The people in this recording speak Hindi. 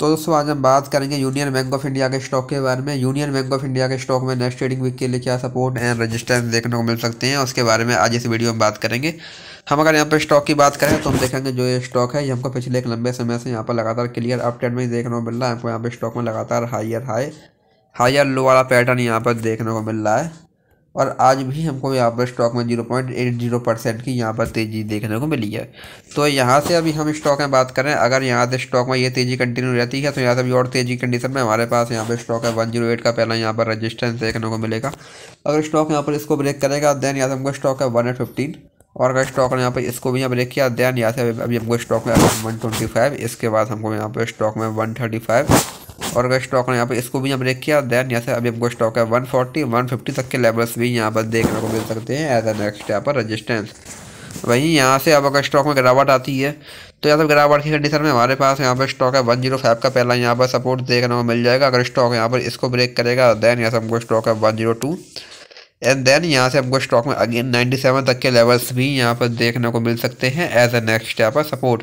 तो दोस्तों आज हम बात करेंगे यूनियन बैंक ऑफ इंडिया के स्टॉक के बारे में यूनियन बैंक ऑफ इंडिया के स्टॉक में नेक्स्ट ट्रेडिंग वीक के लिए क्या सपोर्ट एंड रेजिस्टेंस देखने को मिल सकते हैं उसके बारे में आज इस वीडियो में बात करेंगे हम अगर यहाँ पर स्टॉक की बात करें तो हम देखेंगे जो ये स्टॉक है ये हमको पिछले एक लंबे समय से यहाँ पर लगातार क्लियर अप ट्रेंड में देखने को मिल रहा है हमको यहाँ पर स्टॉक में लगातार हाइयर हाई हाइयर लो वाला पैटर्न यहाँ पर देखने को मिल रहा है और आज भी हमको यहाँ पर स्टॉक में zero point eight zero percent की यहाँ पर तेज़ी देखने को मिली है तो यहाँ से अभी हम स्टॉक में बात करें अगर यहाँ से स्टॉक में ये तेज़ी कंटिन्यू रहती है तो यहाँ से अभी और तेज़ी कंडीशन में हमारे पास यहाँ पर स्टॉक है वन जीरो एट का पहला यहाँ पर रजिस्टेंस देखने को मिलेगा अगर स्टॉक यहाँ पर इसको ब्रेक करेगा देन यहाँ से हमको स्टॉक है वन एट फिफ्टीन और अगर स्टॉक ने यहाँ पर इसको भी यहाँ ब्रेक किया देन यहाँ से अभी हमको स्टॉक में वन ट्वेंटी फाइव इसके बाद हमको यहाँ पर स्टॉक में वन थर्टी फाइव और अगर स्टॉक ने यहाँ पर इसको भी यहाँ ब्रेक किया देन यहाँ से अभी हमको स्टॉक है वन फिफ्टी तक के लेवल्स भी यहाँ पर देखने को मिल सकते हैं एज ए नेक्स्ट यहाँ पर रजिस्टेंस वहीं यहाँ से अब अगर स्टॉक में गिरावट आती है तो यहाँ पर गिरावट की कंडीशन में हमारे पास यहाँ पर स्टॉक है वन जीरो फाइव का पहला यहाँ पर सपोर्ट देखने को मिल जाएगा अगर स्टॉक यहाँ पर इसको ब्रेक करेगा देन यहाँ से हमको स्टॉक है one zero two and then यहाँ से हमको स्टॉक में अगेन सेवन तक के लेवल्स भी यहाँ पर देखने को मिल सकते हैं एज ए नेक्स्ट यहाँ पर सपोर्ट